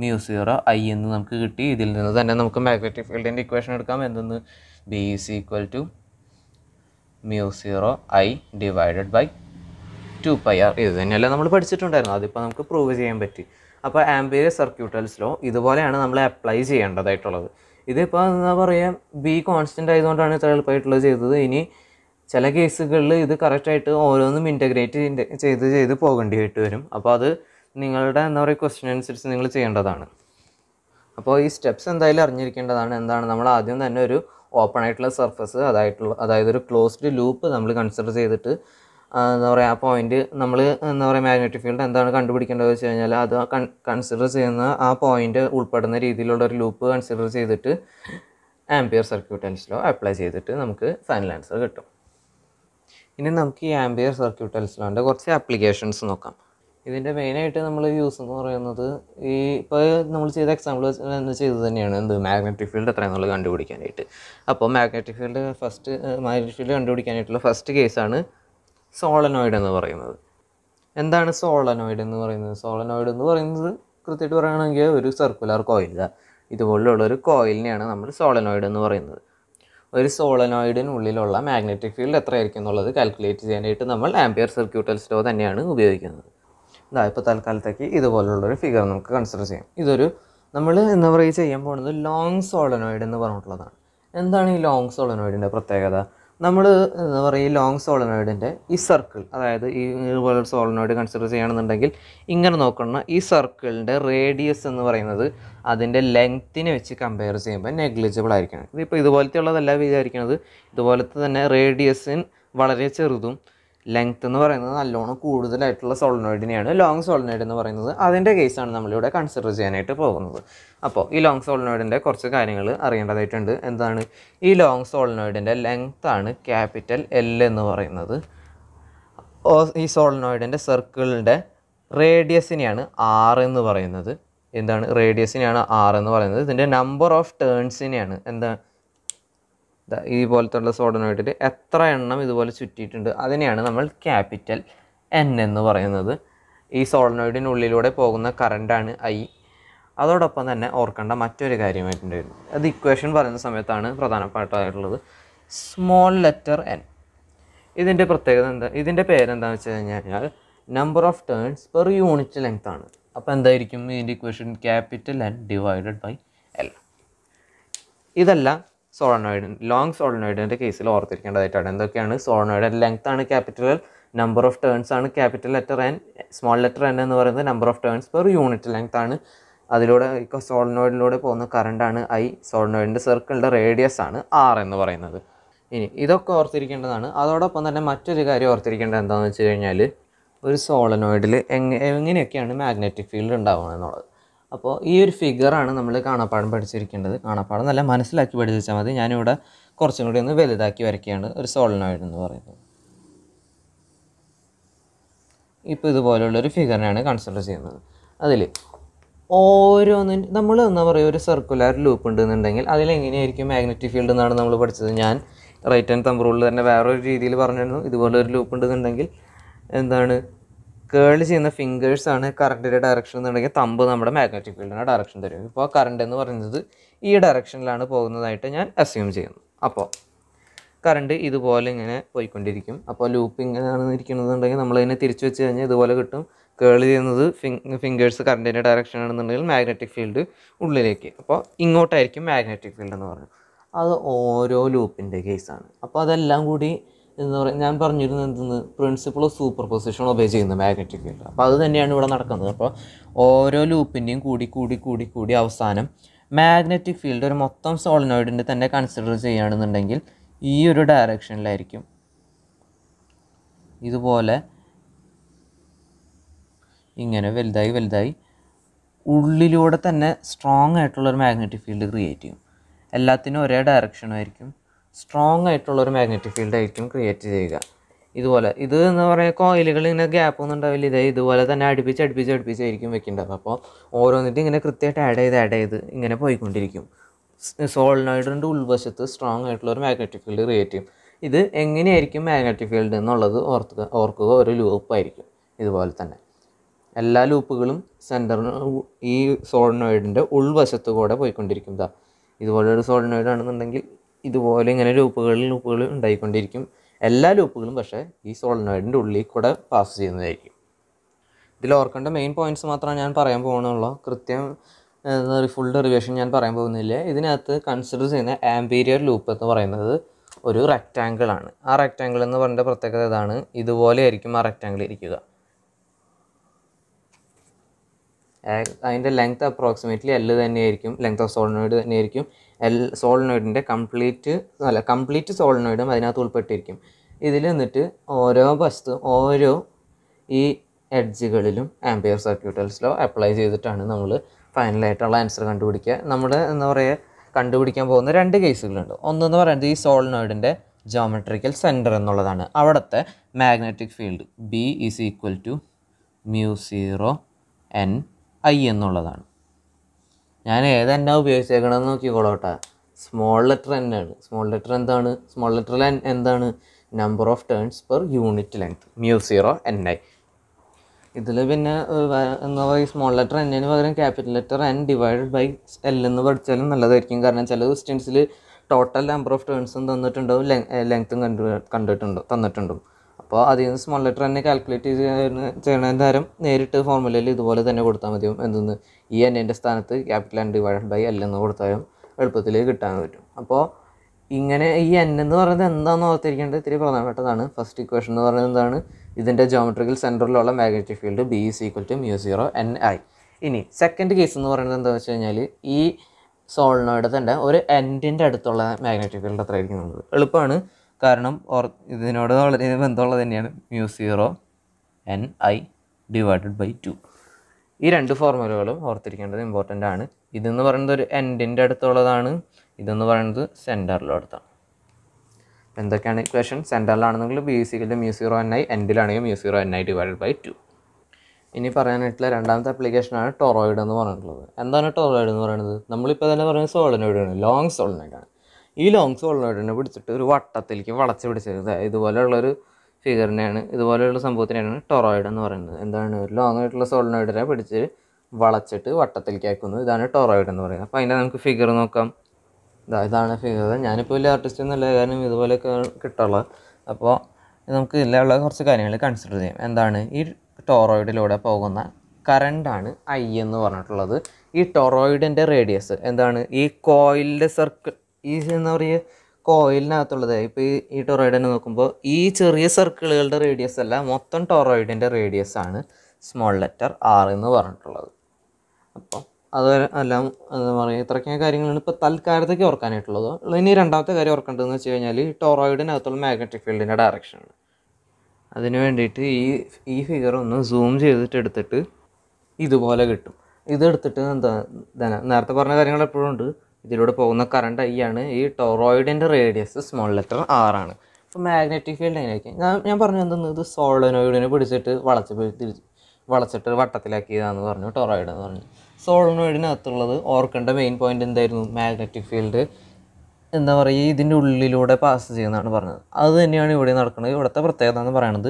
Speaker 1: mu zero I എന്ന് നമുക്ക് കിട്ടി ഇതിൽ നിന്ന് തന്നെ നമുക്ക് മാഗ്നറ്റിക് ഫീൽഡിൻ്റെ ഇക്വേഷൻ എടുക്കാം എന്തെന്ന് B is equal to mu zero I divided by two pi R ഇത് തന്നെയല്ലേ നമ്മൾ പഠിച്ചിട്ടുണ്ടായിരുന്നു അതിപ്പോൾ നമുക്ക് പ്രൂവ് ചെയ്യാൻ പറ്റി അപ്പോൾ ആംബിയർ സർക്യൂട്ടൽസ് ലോ ഇതുപോലെയാണ് നമ്മൾ അപ്ലൈ ചെയ്യേണ്ടതായിട്ടുള്ളത് ഇതിപ്പോൾ എന്താ പറയുക ബി കോൺസ്റ്റൻ്റ് ആയതുകൊണ്ടാണ് ഇത്ര എളുപ്പമായിട്ടുള്ളത് ചെയ്തത് ഇനി ചില കേസുകളിൽ ഇത് കറക്റ്റായിട്ട് ഓരോന്നും ഇൻറ്റഗ്രേറ്റ് ചെയ്ത് ചെയ്ത് പോകേണ്ടി വരും അപ്പോൾ അത് നിങ്ങളുടെ എന്താ പറയുക ക്വസ്റ്റ്യൻ അനുസരിച്ച് നിങ്ങൾ ചെയ്യേണ്ടതാണ് അപ്പോൾ ഈ സ്റ്റെപ്സ് എന്തായാലും അറിഞ്ഞിരിക്കേണ്ടതാണ് എന്താണ് നമ്മൾ ആദ്യം തന്നെ ഒരു ഓപ്പൺ ആയിട്ടുള്ള സർഫസ് അതായിട്ടുള്ള അതായത് ഒരു ക്ലോസ്ഡ് ലൂപ്പ് നമ്മൾ കൺസിഡർ ചെയ്തിട്ട് എന്താ പറയുക ആ പോയിൻറ്റ് നമ്മൾ എന്താ പറയുക മാഗ്നറ്റിക് ഫീൽഡ് എന്താണ് കണ്ടുപിടിക്കേണ്ടത് വെച്ച് കഴിഞ്ഞാൽ അത് കൺസിഡർ ചെയ്യുന്ന ആ പോയിൻ്റ് ഉൾപ്പെടുന്ന രീതിയിലുള്ള ഒരു ലൂപ്പ് കൺസിഡർ ചെയ്തിട്ട് ആംപിയർ സർക്യൂട്ടൻസിലോ അപ്ലൈ ചെയ്തിട്ട് നമുക്ക് ഫൈനൽ ആൻസർ കിട്ടും ഇനി നമുക്ക് ഈ ആംബിയർ സർക്യൂട്ട് എൽസിലോൻ്റെ കുറച്ച് ആപ്ലിക്കേഷൻസ് നോക്കാം ഇതിൻ്റെ മെയിനായിട്ട് നമ്മൾ യൂസ് എന്ന് പറയുന്നത് ഈ ഇപ്പോൾ നമ്മൾ ചെയ്ത എക്സാമ്പിൾ എന്ന് ചെയ്തത് തന്നെയാണ് എന്ത് മാഗ്നറ്റിക് ഫീൽഡ് എത്രയെന്നുള്ളത് കണ്ടുപിടിക്കാനായിട്ട് അപ്പോൾ magnetic field first magnetic field കണ്ടുപിടിക്കാനായിട്ടുള്ള ഫസ്റ്റ് കേസാണ് സോളനോയിഡ് എന്ന് പറയുന്നത് എന്താണ് സോളനോയിഡ് എന്ന് പറയുന്നത് സോളനോയിഡ് എന്ന് പറയുന്നത് കൃത്യമായിട്ട് പറയുകയാണെങ്കിൽ ഒരു സർക്കുലർ കോയിലാണ് ഇതുപോലുള്ള ഒരു കോയിലിനെയാണ് നമ്മൾ സോളനോയിഡ് എന്ന് പറയുന്നത് ഒരു സോളനോയിഡിനുള്ളിലുള്ള മാഗ്നറ്റിക് ഫീൽഡ് എത്രയായിരിക്കും എന്നുള്ളത് കാൽക്കുലേറ്റ് ചെയ്യാനായിട്ട് നമ്മൾ ആംപിയർ സർക്യൂട്ടൽ ലോ തന്നെയാണ് ഉപയോഗിക്കുന്നത് ഇതാ ഇപ്പോൾ തൽക്കാലത്തേക്ക് ഇതുപോലുള്ളൊരു ഫിഗർ നമുക്ക് കൺസിഡർ ചെയ്യാം ഇതൊരു നമ്മൾ എന്താ പറയുക ചെയ്യാൻ പോകുന്നത് ലോങ് സോളനോയിഡ് എന്ന് പറഞ്ഞിട്ടുള്ളതാണ് എന്താണ് ഈ ലോങ് സോളനോയിഡിൻ്റെ പ്രത്യേകത നമ്മൾ എന്താ പറയുക ഈ ലോങ് സോളിനോയിഡിൻ്റെ ഈ സർക്കിൾ അതായത് ഈ ഇതുപോലെ സോളിനോയിഡ് കൺസിഡർ ചെയ്യുകയാണെന്നുണ്ടെങ്കിൽ ഇങ്ങനെ നോക്കണ ഈ സർക്കിളിൻ്റെ റേഡിയസ് എന്ന് പറയുന്നത് അതിൻ്റെ ലെങ്ത്തിനെ വെച്ച് കമ്പയർ ചെയ്യുമ്പോൾ നെഗ്ലിജിബിൾ ആയിരിക്കണം ഇതിപ്പോൾ ഇതുപോലത്തെ ഉള്ളതല്ല വിചാരിക്കുന്നത് ഇതുപോലത്തെ തന്നെ റേഡിയസിൻ വളരെ ചെറുതും ലെങ്ത് എന്ന് പറയുന്നത് നല്ലോണം കൂടുതലായിട്ടുള്ള സോളിനോയിഡിനെയാണ് ലോങ് സോളിനോയിഡ് എന്ന് പറയുന്നത് അതിൻ്റെ കേസാണ് നമ്മളിവിടെ കൺസിഡർ ചെയ്യാനായിട്ട് പോകുന്നത് അപ്പോൾ ഈ ലോങ് സോളിനോയിഡിൻ്റെ കുറച്ച് കാര്യങ്ങൾ അറിയേണ്ടതായിട്ടുണ്ട് എന്താണ് ഈ ലോങ് സോളിനോയിഡിൻ്റെ ലെങ്ത് ആണ് ക്യാപിറ്റൽ എൽ എന്ന് പറയുന്നത് ഈ സോളിനോയിഡിൻ്റെ സർക്കിളിൻ്റെ റേഡിയസിനെയാണ് ആർ എന്ന് പറയുന്നത് എന്താണ് റേഡിയസിനെയാണ് ആർ എന്ന് പറയുന്നത് ഇതിൻ്റെ നമ്പർ ഓഫ് ടേൺസിനെയാണ് എന്താ ഈ പോലത്തുള്ള സോഡനോയിഡിൽ എത്ര എണ്ണം ഇതുപോലെ ചുറ്റിയിട്ടുണ്ട് അതിനെയാണ് നമ്മൾ ക്യാപിറ്റൽ എൻ എന്ന് പറയുന്നത് ഈ സോളനോയിഡിനുള്ളിലൂടെ പോകുന്ന കറണ്ടാണ് ഐ അതോടൊപ്പം തന്നെ ഓർക്കേണ്ട മറ്റൊരു കാര്യമായിട്ടുണ്ടായിരുന്നു അത് ഇക്വേഷൻ പറയുന്ന സമയത്താണ് പ്രധാനപ്പെട്ടതായിട്ടുള്ളത് സ്മോൾ ലെറ്റർ എൻ ഇതിൻ്റെ പ്രത്യേകത എന്താ ഇതിൻ്റെ പേരെന്താണെന്ന് വെച്ച് കഴിഞ്ഞ് കഴിഞ്ഞാൽ number of turns per unit length ആണ് അപ്പോൾ എന്തായിരിക്കും ഇതിൻ്റെ equation capital N divided by L ഇതല്ല സോളനോയിഡ് ലോങ് സോളനോയിഡിൻ്റെ കേസിൽ ഓർത്തിരിക്കേണ്ടതായിട്ടാണ് എന്തൊക്കെയാണ് സോളനോയിഡ് ലെങ്ത് ആണ് ക്യാപിറ്റൽ നമ്പർ ഓഫ് ടേൺസ് ആണ് capital letter N small letter N എന്ന് പറയുന്നത് number of turns per unit length ആണ് അതിലൂടെ സോളനോയിഡിലൂടെ പോകുന്ന ആണ് ഐ സോളനോയിഡിൻ്റെ സർക്കിളിൻ്റെ റേഡിയസ് ആണ് ആർ എന്ന് പറയുന്നത് ഇനി ഇതൊക്കെ ഓർത്തിരിക്കേണ്ടതാണ് അതോടൊപ്പം തന്നെ മറ്റൊരു കാര്യം ഓർത്തിരിക്കേണ്ടത് എന്താണെന്ന് വെച്ച് കഴിഞ്ഞാൽ ഒരു സോളനോയിഡിൽ എങ്ങനെയൊക്കെയാണ് മാഗ്നറ്റിക് ഫീൽഡ് ഉണ്ടാവുന്നത് എന്നുള്ളത് അപ്പോൾ ഈ ഒരു ഫിഗറാണ് നമ്മൾ കാണാപ്പാടം പഠിച്ചിരിക്കേണ്ടത് കാണാപ്പാടം നല്ല മനസ്സിലാക്കി പഠിപ്പിച്ചാൽ മതി ഞാനിവിടെ കുറച്ചും കൂടി ഒന്ന് വലുതാക്കി വരയ്ക്കുകയാണ് ഒരു സോളിനോയിഡ് എന്ന് പറയുന്നത് ഇപ്പോൾ ഇതുപോലുള്ളൊരു ഫിഗറിനെയാണ് കൺസിഡർ ചെയ്യുന്നത് അതിൽ ഓരോന്നിന് നമ്മൾ എന്താ പറയുക ഒരു സർക്കുലർ ലൂപ്പ് ഉണ്ടെന്നുണ്ടെങ്കിൽ അതിലെങ്ങനെയായിരിക്കും മാഗ്നറ്റിക് ഫീൽഡ് എന്നാണ് നമ്മൾ പഠിച്ചത് ഞാൻ റൈറ്റ് ആൻഡ് തമ്പ് റൂളിൽ തന്നെ വേറൊരു രീതിയിൽ പറഞ്ഞിരുന്നു ഇതുപോലെ ഒരു ലൂപ്പ് ഉണ്ടെന്നുണ്ടെങ്കിൽ എന്താണ് കേൾ ചെയ്യുന്ന ഫിംഗേഴ്സാണ് കറണ്ടിൻ്റെ ഡയറക്ഷൻ എന്നുണ്ടെങ്കിൽ തമ്പ് നമ്മുടെ മാഗ്നറ്റിക് ഫീൽഡിൻ്റെ ഡയറക്ഷൻ തരും ഇപ്പോൾ കറണ്ട് എന്ന് പറയുന്നത് ഈ ഡയറക്ഷനിലാണ് പോകുന്നതായിട്ട് ഞാൻ അസ്യൂം ചെയ്യുന്നു അപ്പോൾ കറണ്ട് ഇതുപോലെ ഇങ്ങനെ പോയിക്കൊണ്ടിരിക്കും അപ്പോൾ ലൂപ്പ് ഇങ്ങനെയാണ് ഇരിക്കുന്നതെന്നുണ്ടെങ്കിൽ നമ്മളതിനെ തിരിച്ച് വെച്ച് കഴിഞ്ഞാൽ ഇതുപോലെ കിട്ടും കേൾ ചെയ്യുന്നത് ഫിംഗേഴ്സ് കറണ്ടിൻ്റെ ഡയറക്ഷൻ ആണെന്നുണ്ടെങ്കിൽ മാഗ്നറ്റിക് ഫീൽഡ് ഉള്ളിലേക്ക് അപ്പോൾ ഇങ്ങോട്ടായിരിക്കും മാഗ്നറ്റിക് ഫീൽഡ് എന്ന് പറഞ്ഞു അത് ഓരോ ലൂപ്പിൻ്റെ കേസാണ് അപ്പോൾ അതെല്ലാം കൂടി എന്താ പറയുക ഞാൻ പറഞ്ഞിരുന്നത് എന്തെന്ന് principle of superposition obey ചെയ്യുന്നത് മാഗ്നറ്റിക് ഫീൽഡ് അപ്പോൾ അത് തന്നെയാണ് ഇവിടെ നടക്കുന്നത് അപ്പോൾ ഓരോ ലൂപ്പിൻ്റെയും കൂടി കൂടി കൂടി കൂടി അവസാനം മാഗ്നറ്റിക് ഫീൽഡ് ഒരു മൊത്തം സോളിനോയിഡിൻ്റെ തന്നെ കൺസിഡർ ചെയ്യുകയാണെന്നുണ്ടെങ്കിൽ ഈ ഒരു ഡയറക്ഷനിലായിരിക്കും ഇതുപോലെ ഇങ്ങനെ വലുതായി വലുതായി ഉള്ളിലൂടെ തന്നെ സ്ട്രോങ് ആയിട്ടുള്ളൊരു മാഗ്നറ്റിക് ഫീൽഡ് ക്രിയേറ്റ് ചെയ്യും എല്ലാത്തിനും ഒരേ ആയിരിക്കും സ്ട്രോങ് ആയിട്ടുള്ള ഒരു മാഗ്നറ്റിക് ഫീൽഡ് ആയിരിക്കും ക്രിയേറ്റ് ചെയ്യുക ഇതുപോലെ ഇത് എന്ന് പറയുക കോയിലുകൾ ഇങ്ങനെ ഗ്യാപ്പ് ഒന്നും ഉണ്ടാവില്ല ഇതേ ഇതുപോലെ തന്നെ അടുപ്പിച്ച് അടുപ്പിച്ച് അടുപ്പിച്ചായിരിക്കും വെക്കേണ്ടത് അപ്പോൾ ഓരോന്നിട്ട് ഇങ്ങനെ കൃത്യമായിട്ട് ആഡ് ചെയ്ത് ആഡ് ചെയ്ത് ഇങ്ങനെ പോയിക്കൊണ്ടിരിക്കും സോളിനോയിഡിൻ്റെ ഉൾവശത്ത് സ്ട്രോങ് ആയിട്ടുള്ള ഒരു മാഗ്നറ്റിക് ഫീൽഡ് ക്രിയേറ്റ് ചെയ്യും ഇത് എങ്ങനെയായിരിക്കും മാഗ്നറ്റിക് ഫീൽഡ് എന്നുള്ളത് ഓർക്കുക ഓർക്കുക ഒരു ലൂപ്പായിരിക്കും ഇതുപോലെ തന്നെ എല്ലാ ലൂപ്പുകളും സെൻറ്ററിന് ഈ സോളിനോയിഡിൻ്റെ ഉൾവശത്ത് കൂടെ പോയിക്കൊണ്ടിരിക്കും ഇതാ ഇതുപോലെ ഒരു സോളിനോയിഡ് ആണെന്നുണ്ടെങ്കിൽ ഇതുപോലെ ഇങ്ങനെ ലൂപ്പുകളിൽ ലൂപ്പുകൾ ഉണ്ടായിക്കൊണ്ടിരിക്കും എല്ലാ ലൂപ്പുകളും പക്ഷേ ഈ സോളിനോയിഡിൻ്റെ ഉള്ളിൽ കൂടെ പാസ് ചെയ്യുന്നതായിരിക്കും ഇതിൽ ഓർക്കേണ്ട മെയിൻ പോയിന്റ്സ് മാത്രമാണ് ഞാൻ പറയാൻ പോകണുള്ളൂ കൃത്യം ഫുൾ ഡെറിവേഷൻ ഞാൻ പറയാൻ പോകുന്നില്ല ഇതിനകത്ത് കൺസിഡർ ചെയ്യുന്ന ആംപീരിയർ ലൂപ്പ് എന്ന് പറയുന്നത് ഒരു റെക്റ്റാങ്കിൾ ആണ് ആ റെക്റ്റാങ്കിൾ എന്ന് പറഞ്ഞ പ്രത്യേകത ഇതാണ് ഇതുപോലെ ആയിരിക്കും ആ റെക്റ്റാങ്കിൾ ഇരിക്കുക അതിൻ്റെ ലെങ്ത് അപ്രോക്സിമേറ്റ്ലി എല്ല് തന്നെയായിരിക്കും ലെങ്ത് ഓഫ് സോളിനോയിഡ് തന്നെയായിരിക്കും എൽ സോളിനോയിഡിൻ്റെ കംപ്ലീറ്റ് അല്ല കംപ്ലീറ്റ് സോളിനോയിഡും അതിനകത്ത് ഉൾപ്പെട്ടിരിക്കും ഇതിൽ നിന്നിട്ട് ഓരോ വസ്തു ഓരോ ഈ എഡ്ജുകളിലും ആംബിയർ സർക്യൂട്ടൽസിലോ ലോ അപ്ലൈ ചെയ്തിട്ടാണ് നമ്മൾ ഫൈനലായിട്ടുള്ള ആൻസർ കണ്ടുപിടിക്കുക നമ്മൾ എന്താ പറയുക കണ്ടുപിടിക്കാൻ പോകുന്ന രണ്ട് കേസുകളുണ്ട് ഒന്നെന്ന് പറയുന്നത് ഈ സോളിനോയിഡിൻ്റെ ജോമെട്രിക്കൽ സെൻറ്റർ എന്നുള്ളതാണ് അവിടുത്തെ magnetic field B is equal to mu zero N I എന്നുള്ളതാണ് ഞാൻ ഏതെന്നാ ഉപയോഗിച്ചേക്കണമെന്ന് നോക്കിക്കോളോട്ടാ സ്മോൾ ലെറ്റർ എന്നാണ് സ്മോൾ ലെറ്റർ എന്താണ് സ്മോൾ ലെറ്റർ എന്താണ് number of turns per unit length mu zero N I ഇതിൽ പിന്നെ എന്താ പറയുക സ്മോൾ ലെറ്റർ എന്നിന് പകരം capital letter N divided by L എന്ന് പഠിച്ചാലും നല്ലതായിരിക്കും കാരണം ചില ക്വസ്റ്റ്യൻസിൽ ടോട്ടൽ നമ്പർ ഓഫ് ടേൺസും തന്നിട്ടുണ്ടാവും ലെങ്ത്തും കണ്ടു കണ്ടിട്ടുണ്ടോ തന്നിട്ടുണ്ടാവും അപ്പോൾ അതിൽ നിന്ന് സ്മോൾ ലെറ്റർ തന്നെ കാൽക്കുലേറ്റ് ചെയ്യുന്ന ചെയ്യണ നേരം നേരിട്ട് ഫോർമുലയിൽ ഇതുപോലെ തന്നെ കൊടുത്താൽ മതിയും എന്തെന്ന് ഈ എൻ്റെ സ്ഥാനത്ത് ക്യാപിറ്റൽ ആൻഡ് ഡിവൈഡ് ബൈ എല്ലെന്ന് കൊടുത്താലും എളുപ്പത്തിൽ കിട്ടാൻ പറ്റും അപ്പോൾ ഇങ്ങനെ ഈ എൻ എന്ന് പറയുന്നത് എന്താണെന്ന് ഓർത്തിരിക്കേണ്ടത് ഇത്തിരി പ്രധാനപ്പെട്ടതാണ് ഫസ്റ്റ് ഇക്വേഷൻ എന്ന് പറയുന്നത് എന്താണ് ഇതിൻ്റെ ജോമെട്രിക്കൽ സെൻറ്ററിലുള്ള magnetic field B is equal to mu zero N I ഇനി സെക്കൻഡ് കേസ് എന്ന് പറയുന്നത് എന്താണെന്ന് വെച്ച് കഴിഞ്ഞാൽ ഈ സോളിനോയുടെ തന്നെ ഒരു എൻഡിൻ്റെ അടുത്തുള്ള മാഗ്നറ്റിക് ഫീൽഡ് അത്രയായിരിക്കും എളുപ്പമാണ് കാരണം ഓർ ഇതിനോട് വളരെ ബന്ധമുള്ളത് തന്നെയാണ് mu zero N I divided by two ഈ രണ്ട് ഫോർമുലകളും ഓർത്തിരിക്കേണ്ടത് ഇമ്പോർട്ടൻ്റ് ആണ് ഇതെന്ന് പറയുന്നത് ഒരു എൻഡിൻ്റെ അടുത്തുള്ളതാണ് ഇതെന്ന് പറയുന്നത് സെൻറ്ററിലും അടുത്താണ് എന്തൊക്കെയാണ് ഇക്വേഷൻ സെൻറ്ററിലാണെന്നെങ്കിൽ basically mu zero N I എൻഡിലാണെങ്കിൽ mu zero N I divided by two ഇനി പറയാനായിട്ടുള്ള രണ്ടാമത്തെ അപ്ലിക്കേഷനാണ് ടൊറോയിഡ് എന്ന് പറഞ്ഞിട്ടുള്ളത് എന്താണ് ടൊറോയിഡ് എന്ന് പറയുന്നത് നമ്മളിപ്പോൾ തന്നെ പറയുന്നത് ആണ് ലോങ് ആണ് ഈ ലോങ് സോളിനോയിഡിനെ പിടിച്ചിട്ട് ഒരു വട്ടത്തിലേക്ക് വളച്ച് പിടിച്ചത് ഇതുപോലെയുള്ളൊരു ഫിഗറിനെയാണ് ഇതുപോലെയുള്ള സംഭവത്തിനെയാണ് ടൊറോയിഡ് എന്ന് പറയുന്നത് എന്താണ് ഒരു ലോങ് ആയിട്ടുള്ള സോളിനോയിഡിനെ പിടിച്ച് വളച്ചിട്ട് വട്ടത്തിലേക്ക് ആക്കുന്നു ഇതാണ് ടൊറോയിഡ് എന്ന് പറയുന്നത് അപ്പോൾ അതിൻ്റെ നമുക്ക് ഫിഗർ നോക്കാം ഇതാ ഇതാണ് ഫിഗർ ഞാനിപ്പോൾ വലിയ ആർട്ടിസ്റ്റ് എന്നല്ല കാരണം ഇതുപോലെയൊക്കെ കിട്ടുള്ളത് അപ്പോൾ നമുക്ക് ഇതിലുള്ള കുറച്ച് കാര്യങ്ങൾ കൺസിഡർ ചെയ്യാം എന്താണ് ഈ ടൊറോയിഡിലൂടെ പോകുന്ന കറണ്ടാണ് ഐ എന്ന് പറഞ്ഞിട്ടുള്ളത് ഈ ടൊറോയിഡിൻ്റെ റേഡിയസ് എന്താണ് ഈ കോയിലിൻ്റെ സർക്കിൾ ഈ എന്താ പറയുക കോയിലിനകത്തുള്ളത് ഇപ്പോൾ ഈ ഈ ടൊറോയിഡ് തന്നെ നോക്കുമ്പോൾ ഈ ചെറിയ സർക്കിളുകളുടെ റേഡിയസ് അല്ല മൊത്തം ടൊറോയിഡിൻ്റെ റേഡിയസ് ആണ് സ്മോൾ ലെറ്റർ ആർ എന്ന് പറഞ്ഞിട്ടുള്ളത് അപ്പോൾ അത് എല്ലാം എന്താ പറയുക ഇത്രയ്ക്കും കാര്യങ്ങളാണ് ഇപ്പോൾ തൽക്കാലത്തേക്ക് ഓർക്കാനായിട്ടുള്ളത് ഇനി രണ്ടാമത്തെ കാര്യം ഓർക്കേണ്ടതെന്ന് വെച്ച് കഴിഞ്ഞാൽ ഈ ടൊറോയിഡിനകത്തുള്ള മാഗ്നറ്റിക് ഫീൽഡിൻ്റെ ഡയറക്ഷനാണ് അതിന് വേണ്ടിയിട്ട് ഈ ഈ ഫിഗർ ഒന്ന് സൂം ചെയ്തിട്ട് എടുത്തിട്ട് ഇതുപോലെ കിട്ടും ഇതെടുത്തിട്ട് എന്താ നേരത്തെ പറഞ്ഞ കാര്യങ്ങൾ എപ്പോഴും ഉണ്ട് ഇതിലൂടെ പോകുന്ന കറണ്ട് ഐ ആണ് ഈ ടൊറോയിഡിൻ്റെ റേഡിയസ് സ്മോൾ ലെറ്റർ ആർ ആണ് അപ്പോൾ മാഗ്നറ്റിക് ഫീൽഡ് എങ്ങനെയായിരിക്കും ഞാൻ ഞാൻ പറഞ്ഞു എന്തെന്ന് ഇത് സോളനോയിഡിനെ പിടിച്ചിട്ട് വളച്ച് തിരിച്ച് വളച്ചിട്ട് വട്ടത്തിലാക്കിയതാന്ന് പറഞ്ഞു ടൊറോയിഡ് എന്ന് പറഞ്ഞു സോളനോയിഡിനകത്തുള്ളത് ഓർക്കേണ്ട മെയിൻ പോയിന്റ് എന്തായിരുന്നു മാഗ്നറ്റിക് ഫീൽഡ് എന്താ പറയുക ഇതിൻ്റെ ഉള്ളിലൂടെ പാസ് ചെയ്യുന്നതാണ് പറഞ്ഞത് അത് തന്നെയാണ് ഇവിടെ നടക്കുന്നത് ഇവിടുത്തെ പ്രത്യേകത എന്ന് പറയുന്നത്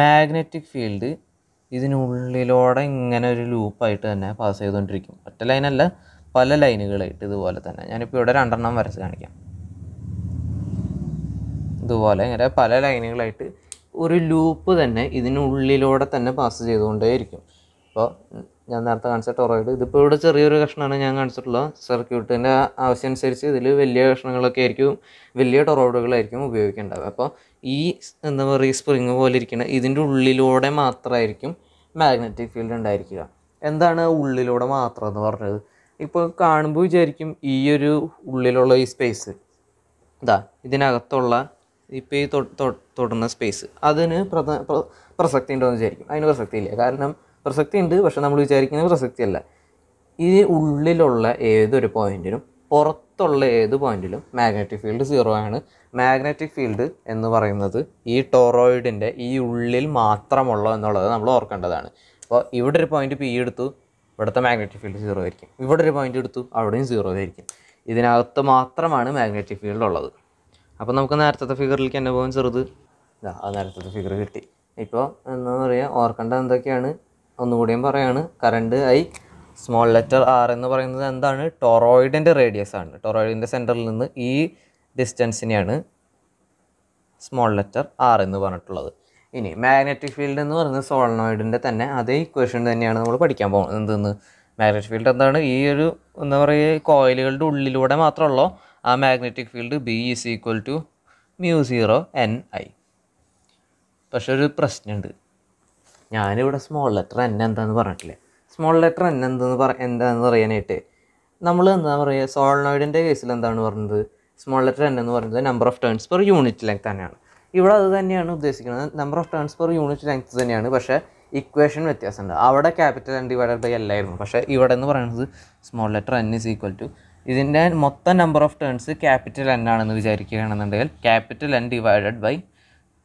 Speaker 1: മാഗ്നറ്റിക് ഫീൽഡ് ഇതിനുള്ളിലൂടെ ഇങ്ങനെ ഒരു ലൂപ്പായിട്ട് തന്നെ പാസ് ചെയ്തുകൊണ്ടിരിക്കും ഒറ്റ ലൈനല്ല പല ലൈനുകളായിട്ട് ഇതുപോലെ തന്നെ ഞാനിപ്പോൾ ഇവിടെ രണ്ടെണ്ണം വരച്ച് കാണിക്കാം ഇതുപോലെ ഇങ്ങനെ പല ലൈനുകളായിട്ട് ഒരു ലൂപ്പ് തന്നെ ഇതിനുള്ളിലൂടെ തന്നെ പാസ് ചെയ്തുകൊണ്ടേയിരിക്കും അപ്പോൾ ഞാൻ നേരത്തെ കാണിച്ച ടൊറോയിഡ് ഇതിപ്പോൾ ഇവിടെ ചെറിയൊരു കഷ്ണമാണ് ഞാൻ കാണിച്ചിട്ടുള്ളത് സർക്യൂട്ടിൻ്റെ അനുസരിച്ച് ഇതിൽ വലിയ കഷ്ണങ്ങളൊക്കെ ആയിരിക്കും വലിയ ടൊറോയിഡുകളായിരിക്കും ഉപയോഗിക്കേണ്ടത് അപ്പോൾ ഈ എന്താ പറയുക സ്പ്രിങ് പോലെ ഇരിക്കുന്ന ഇതിൻ്റെ ഉള്ളിലൂടെ മാത്രമായിരിക്കും മാഗ്നറ്റിക് ഫീൽഡ് ഉണ്ടായിരിക്കുക എന്താണ് ഉള്ളിലൂടെ മാത്രം എന്ന് പറഞ്ഞത് ഇപ്പോൾ കാണുമ്പോൾ വിചാരിക്കും ഈ ഒരു ഉള്ളിലുള്ള ഈ സ്പേസ് ഇതാ ഇതിനകത്തുള്ള ഇപ്പോൾ ഈ തൊടുന്ന സ്പേസ് അതിന് പ്രസക്തി ഉണ്ടോ എന്ന് വിചാരിക്കും അതിന് പ്രസക്തി ഇല്ല കാരണം പ്രസക്തി ഉണ്ട് പക്ഷെ നമ്മൾ വിചാരിക്കുന്നത് പ്രസക്തി അല്ല ഈ ഉള്ളിലുള്ള ഏതൊരു പോയിന്റിനും പുറത്തുള്ള ഏത് പോയിന്റിലും മാഗ്നറ്റിക് ഫീൽഡ് സീറോ ആണ് മാഗ്നറ്റിക് ഫീൽഡ് എന്ന് പറയുന്നത് ഈ ടോറോയിഡിൻ്റെ ഈ ഉള്ളിൽ മാത്രമുള്ളൂ എന്നുള്ളത് നമ്മൾ ഓർക്കേണ്ടതാണ് അപ്പോൾ ഇവിടെ ഒരു പോയിന്റ് പി എടുത്തു ഇവിടുത്തെ മാഗ്നറ്റിക് ഫീൽഡ് സീറോ ആയിരിക്കും ഇവിടെ ഒരു പോയിന്റ് എടുത്തു അവിടെയും സീറോ ആയിരിക്കും ഇതിനകത്ത് മാത്രമാണ് മാഗ്നറ്റിക് ഫീൽഡ് ഉള്ളത് അപ്പോൾ നമുക്ക് നേരത്തെ ഫിഗറിലേക്ക് തന്നെ പോകാൻ ചെറുത് ഇതാ ആ നേരത്തെ ഫിഗർ കിട്ടി ഇപ്പോൾ എന്താ പറയുക ഓർക്കേണ്ടത് എന്തൊക്കെയാണ് ഒന്നുകൂടിയും പറയുകയാണ് current I small letter R എന്ന് പറയുന്നത് എന്താണ് ടൊറോയിഡിൻ്റെ റേഡിയസ് ആണ് ടൊറോയിഡിൻ്റെ സെൻറ്ററിൽ നിന്ന് ഈ ഡിസ്റ്റൻസിനെയാണ് സ്മോൾ ലെറ്റർ ആർ എന്ന് പറഞ്ഞിട്ടുള്ളത് ഇനി മാഗ്നറ്റിക് ഫീൽഡ് എന്ന് പറയുന്നത് സോളനോയിഡിൻ്റെ തന്നെ അതേ ഇക്വേഷൻ തന്നെയാണ് നമ്മൾ പഠിക്കാൻ പോകുന്നത് എന്തെന്ന് മാഗ്നറ്റിക് ഫീൽഡ് എന്താണ് ഈ ഒരു എന്താ പറയുക കോയിലുകളുടെ ഉള്ളിലൂടെ മാത്രമുള്ളൂ ആ magnetic field B is equal to mu zero N I പക്ഷെ ഒരു പ്രശ്നമുണ്ട് ഞാനിവിടെ സ്മോൾ ലെറ്റർ എൻ എന്താണെന്ന് പറഞ്ഞിട്ടില്ലേ സ്മോൾ ലെറ്റർ എൻ എന്തെന്ന് പറ എന്താണെന്ന് പറയാനായിട്ട് നമ്മൾ എന്താ പറയുക സോളനോയിഡിൻ്റെ കേസിൽ എന്താണ് പറഞ്ഞത് സ്മോൾ ലെറ്റർ എൻ എന്ന് പറയുന്നത് number of turns per unit length തന്നെയാണ് ഇവിടെ അത് തന്നെയാണ് ഉദ്ദേശിക്കുന്നത് number of turns per unit length തന്നെയാണ് പക്ഷേ ഇക്വേഷൻ വ്യത്യാസമുണ്ട് അവിടെ ക്യാപിറ്റൽ എൻ ഡിവൈഡഡ് ബൈ അല്ലായിരുന്നു പക്ഷേ ഇവിടെ എന്ന് പറയുന്നത് small letter N is equal to ഇതിൻ്റെ മൊത്തം number of turns capital N ആണെന്ന് വിചാരിക്കുകയാണെന്നുണ്ടെങ്കിൽ capital N divided by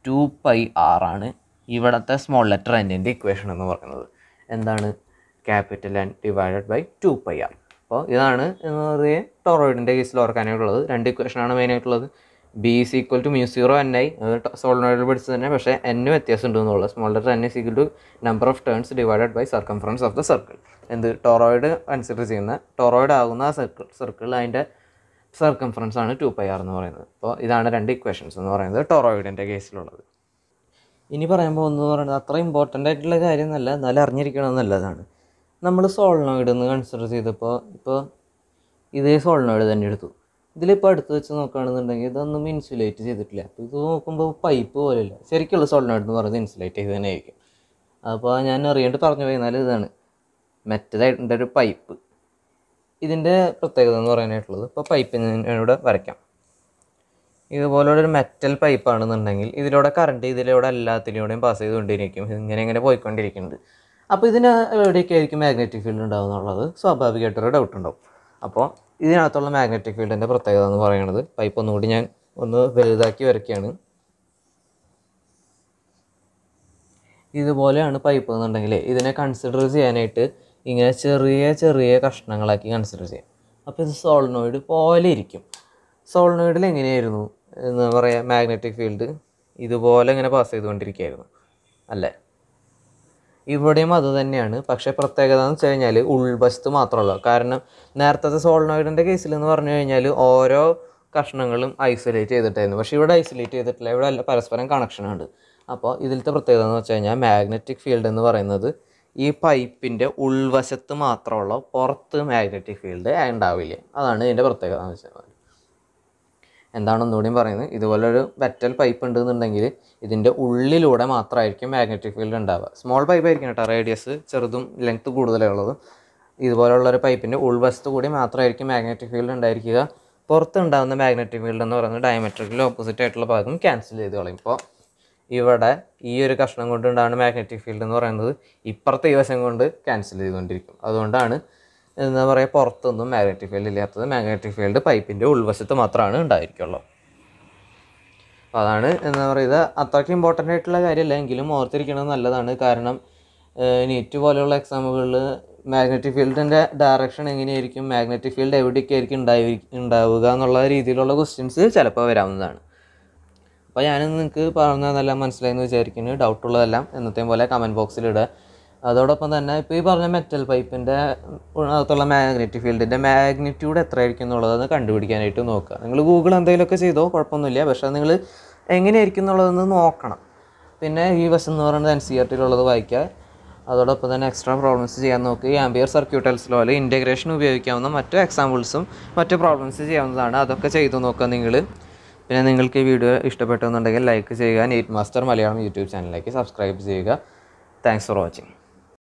Speaker 1: two pi R ആണ് ഇവിടുത്തെ സ്മോൾ ലെറ്റർ എൻ്റെ ഇക്വേഷൻ എന്ന് പറയുന്നത് എന്താണ് capital N divided by two pi R അപ്പോൾ ഇതാണ് എന്ന് പറയുക ടോറോയിഡിൻ്റെ കേസിൽ ഓർക്കാനായിട്ടുള്ളത് രണ്ട് ഇക്വേഷനാണ് മെയിനായിട്ടുള്ളത് B is equal to mu zero N I solenoid പഠിച്ചത് തന്നെ പക്ഷേ എന്ന് വ്യത്യാസം ഉണ്ടെന്നുള്ളൂ small letter N is equal to number of turns divided by circumference of the circle എന്ത് ടൊറോയിഡ് കൺസിഡർ ചെയ്യുന്ന ടൊറോയിഡ് ആകുന്ന ആ സർക്കിൾ സർക്കിൾ അതിൻ്റെ സർക്കംഫറൻസ് ആണ് ടു പൈ ആർ എന്ന് പറയുന്നത് അപ്പോൾ ഇതാണ് രണ്ട് ഇക്വേഷൻസ് എന്ന് പറയുന്നത് ടൊറോയിഡിൻ്റെ കേസിലുള്ളത് ഇനി പറയാൻ പോകുന്നത് പറയുന്നത് അത്ര ഇമ്പോർട്ടൻ്റ് ആയിട്ടുള്ള കാര്യം എന്നല്ല എന്നാലും അറിഞ്ഞിരിക്കണം എന്നുള്ളതാണ് നമ്മൾ സോളിനോയിഡ് എന്ന് കൺസിഡർ ചെയ്തപ്പോൾ ഇപ്പോൾ ഇതേ സോളിനോയിഡ് തന്നെ എടുത്തു ഇതിലിപ്പോൾ അടുത്ത് വെച്ച് നോക്കുകയാണെന്നുണ്ടെങ്കിൽ ഇതൊന്നും ഇൻസുലേറ്റ് ചെയ്തിട്ടില്ല അപ്പോൾ ഇത് നോക്കുമ്പോൾ പൈപ്പ് പോലെയല്ല ശരിക്കുള്ള സോളിനടുത്ത് പറയുന്നത് ഇൻസുലേറ്റ് ചെയ്ത് തന്നെ ആയിരിക്കും അപ്പോൾ ഞാൻ അറിയാണ്ട് പറഞ്ഞു കഴിഞ്ഞാൽ ഇതാണ് മറ്റേതായിട്ടുണ്ട് ഒരു പൈപ്പ് ഇതിൻ്റെ പ്രത്യേകത എന്ന് പറയാനായിട്ടുള്ളത് ഇപ്പോൾ പൈപ്പ് ഞാനിവിടെ വരയ്ക്കാം ഇതുപോലുള്ള ഒരു മെറ്റൽ പൈപ്പാണെന്നുണ്ടെങ്കിൽ ഇതിലൂടെ കറണ്ട് ഇതിലൂടെ എല്ലാത്തിലൂടെയും പാസ് ചെയ്തുകൊണ്ടിരിക്കും ഇങ്ങനെ ഇങ്ങനെ പോയിക്കൊണ്ടിരിക്കുന്നത് അപ്പോൾ ഇതിന് എവിടെയൊക്കെ ആയിരിക്കും മാഗ്നറ്റിക് ഫീൽഡ് ഉണ്ടാകുന്നുള്ളത് സ്വാഭാവികമായിട്ടൊരു ഡൗട്ട് ഉണ്ടാവും അപ്പോൾ ഇതിനകത്തുള്ള മാഗ്നറ്റിക് ഫീൽഡിൻ്റെ പ്രത്യേകത എന്ന് പറയുന്നത് പൈപ്പ് ഒന്നുകൂടി ഞാൻ ഒന്ന് വലുതാക്കി വരയ്ക്കുകയാണ് ഇതുപോലെയാണ് പൈപ്പ് എന്നുണ്ടെങ്കിൽ ഇതിനെ കൺസിഡർ ചെയ്യാനായിട്ട് ഇങ്ങനെ ചെറിയ ചെറിയ കഷ്ണങ്ങളാക്കി കൺസിഡർ ചെയ്യാം അപ്പോൾ ഇത് സോളിനോയിഡ് പോലെ ഇരിക്കും സോളിനോയിഡിൽ എങ്ങനെയായിരുന്നു എന്ന് പറയാം മാഗ്നറ്റിക് ഫീൽഡ് ഇതുപോലെ ഇങ്ങനെ പാസ് ചെയ്തുകൊണ്ടിരിക്കുകയായിരുന്നു അല്ലേ ഇവിടെയും അത് തന്നെയാണ് പക്ഷേ പ്രത്യേകത എന്ന് വെച്ച് കഴിഞ്ഞാൽ ഉൾവശത്ത് മാത്രമല്ല കാരണം നേരത്തെ സോളിനോയിഡിൻ്റെ കേസിൽ എന്ന് പറഞ്ഞു കഴിഞ്ഞാൽ ഓരോ കഷ്ണങ്ങളും ഐസൊലേറ്റ് ചെയ്തിട്ടായിരുന്നു പക്ഷേ ഇവിടെ ഐസൊലേറ്റ് ചെയ്തിട്ടില്ല ഇവിടെ അല്ല പരസ്പരം കണക്ഷനുണ്ട് അപ്പോൾ ഇതിലത്തെ പ്രത്യേകത എന്ന് വെച്ച് കഴിഞ്ഞാൽ മാഗ്നറ്റിക് ഫീൽഡ് എന്ന് പറയുന്നത് ഈ പൈപ്പിൻ്റെ ഉൾവശത്ത് മാത്രമുള്ള പുറത്ത് മാഗ്നറ്റിക് ഫീൽഡ് ഉണ്ടാവില്ല അതാണ് ഇതിൻ്റെ പ്രത്യേകത എന്ന് വെച്ചാൽ എന്താണെന്നൂടെയും പറയുന്നത് ഇതുപോലൊരു മെറ്റൽ പൈപ്പ് ഉണ്ടെന്നുണ്ടെങ്കിൽ ഇതിൻ്റെ ഉള്ളിലൂടെ മാത്രമായിരിക്കും മാഗ്നറ്റിക് ഫീൽഡ് ഉണ്ടാവുക സ്മോൾ പൈപ്പ് ആയിരിക്കും കേട്ടോ റേഡിയസ് ചെറുതും ലെങ്ത്ത് കൂടുതലുള്ളതും ഇതുപോലുള്ളൊരു പൈപ്പിൻ്റെ ഉൾവശത്ത് കൂടി മാത്രമായിരിക്കും മാഗ്നറ്റിക് ഫീൽഡ് ഉണ്ടായിരിക്കുക പുറത്ത് ഉണ്ടാകുന്ന മാഗ്നറ്റിക് ഫീൽഡ് എന്ന് പറയുന്നത് ഡയമെട്രിക്കലി ഓപ്പോസിറ്റ് ആയിട്ടുള്ള ഭാഗം ക്യാൻസൽ ചെയ്ത് കളയും ഇപ്പോൾ ഇവിടെ ഈ ഒരു കഷ്ണം കൊണ്ടുണ്ടാകുന്ന മാഗ്നറ്റിക് ഫീൽഡ് എന്ന് പറയുന്നത് ഇപ്പുറത്തെ ഈ വശം കൊണ്ട് ക്യാൻസൽ ചെയ്തുകൊണ്ടിരിക്കും അതുകൊണ്ടാണ് എന്താ പറയുക പുറത്തൊന്നും മാഗ്നറ്റിക് ഫീൽഡ് ഇല്ലാത്തത് മാഗ്നറ്റിക് ഫീൽഡ് പൈപ്പിൻ്റെ ഉൾവശത്ത് മാത്രമാണ് ഉണ്ടായിരിക്കുള്ളൂ അപ്പോൾ അതാണ് എന്താ പറയുക അത്രയ്ക്ക് ഇമ്പോർട്ടൻ്റ് ആയിട്ടുള്ള കാര്യമല്ല എങ്കിലും ഓർത്തിരിക്കണത് നല്ലതാണ് കാരണം നീറ്റ് പോലെയുള്ള എക്സാമുകളിൽ മാഗ്നറ്റിക് ഫീൽഡിൻ്റെ ഡയറക്ഷൻ എങ്ങനെയായിരിക്കും മാഗ്നറ്റിക് ഫീൽഡ് എവിടേക്കായിരിക്കും ഉണ്ടായി ഉണ്ടാവുക എന്നുള്ള രീതിയിലുള്ള ക്വസ്റ്റ്യൻസ് ചിലപ്പോൾ വരാവുന്നതാണ് അപ്പോൾ ഞാൻ നിങ്ങൾക്ക് പറഞ്ഞതെല്ലാം മനസ്സിലായെന്ന് വിചാരിക്കുന്നു ഡൗട്ടുള്ളതെല്ലാം എന്നത്തെയും പോലെ കമൻറ്റ് ബോക്സിലിടുക അതോടൊപ്പം തന്നെ ഇപ്പോൾ ഈ പറഞ്ഞ മെറ്റൽ പൈപ്പിൻ്റെ അകത്തുള്ള മാഗ്നറ്റിക് ഫീൽഡിൻ്റെ മാഗ്നിറ്റ്യൂഡ് എത്രയായിരിക്കും എന്നുള്ളതെന്ന് കണ്ടുപിടിക്കാനായിട്ട് നോക്കുക നിങ്ങൾ ഗൂഗിൾ എന്തെങ്കിലുമൊക്കെ ചെയ്തോ കുഴപ്പമൊന്നുമില്ല പക്ഷേ നിങ്ങൾ എങ്ങനെയായിരിക്കും എന്നുള്ളതെന്ന് നോക്കണം പിന്നെ ഈ വശം എന്ന് പറയുന്നത് എൻ സി ആർ e ടിയിലുള്ളത് വായിക്കുക അതോടൊപ്പം തന്നെ എക്സ്ട്രാ പ്രോബ്ലംസ് ചെയ്യാൻ നോക്കുക ഈ ആംബിയർ സർക്യൂട്ടൽസ് അല്ലെങ്കിൽ ഇൻറ്റഗ്രേഷൻ ഉപയോഗിക്കാവുന്ന മറ്റു എക്സാമ്പിൾസും മറ്റു പ്രോബ്ലംസ് ചെയ്യാവുന്നതാണ് അതൊക്കെ ചെയ്തു നോക്കുക നിങ്ങൾ പിന്നെ നിങ്ങൾക്ക് ഈ വീഡിയോ ഇഷ്ടപ്പെട്ടെന്നുണ്ടെങ്കിൽ ലൈക്ക് ചെയ്യുക നീറ്റ് മാസ്റ്റർ മലയാളം യൂട്യൂബ് ചാനലിലേക്ക് സബ്സ്ക്രൈബ് ചെയ്യുക താങ്ക്സ് ഫോർ വാച്ചിങ്